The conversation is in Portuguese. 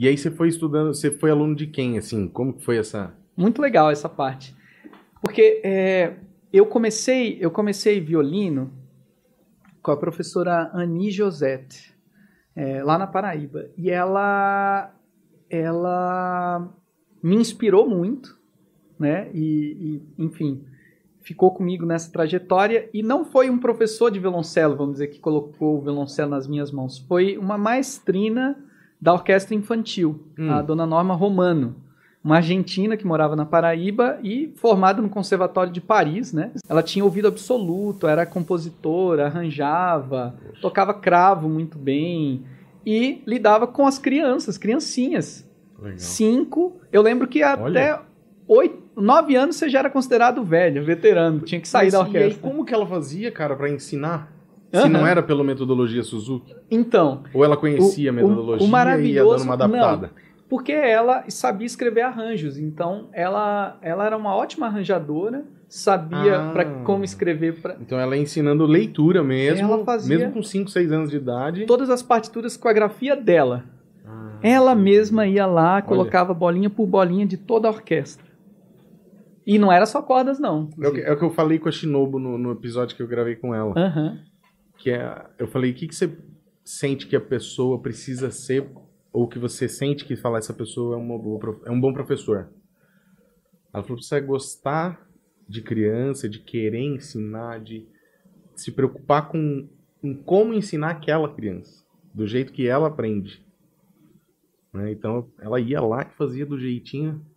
E aí você foi estudando, você foi aluno de quem, assim? Como que foi essa? Muito legal essa parte, porque é, eu comecei, eu comecei violino com a professora Ani Josette é, lá na Paraíba e ela, ela me inspirou muito, né? E, e enfim, ficou comigo nessa trajetória e não foi um professor de violoncelo, vamos dizer, que colocou o violoncelo nas minhas mãos, foi uma maestrina da orquestra infantil, hum. a dona Norma Romano, uma argentina que morava na Paraíba e formada no Conservatório de Paris, né? Ela tinha ouvido absoluto, era compositora, arranjava, Nossa. tocava cravo muito bem e lidava com as crianças, criancinhas. Legal. Cinco, eu lembro que Olha. até oito, nove anos você já era considerado velho, veterano, tinha que sair Mas, da orquestra. E aí, como que ela fazia, cara, para ensinar? Se uhum. não era pela metodologia Suzuki? Então. Ou ela conhecia o, a metodologia o, o e ia dando uma adaptada? Não, porque ela sabia escrever arranjos, então ela, ela era uma ótima arranjadora, sabia ah, para como escrever. Pra... Então ela ensinando leitura mesmo, ela fazia mesmo com 5, 6 anos de idade. Todas as partituras com a grafia dela. Ah, ela mesma ia lá, olha. colocava bolinha por bolinha de toda a orquestra. E não era só cordas, não. É o, que, é o que eu falei com a Shinobu no, no episódio que eu gravei com ela. Aham. Uhum que é, eu falei, o que, que você sente que a pessoa precisa ser, ou que você sente que falar essa pessoa é, uma boa, é um bom professor? Ela falou, precisa gostar de criança, de querer ensinar, de se preocupar com como ensinar aquela criança, do jeito que ela aprende. Né? Então ela ia lá e fazia do jeitinho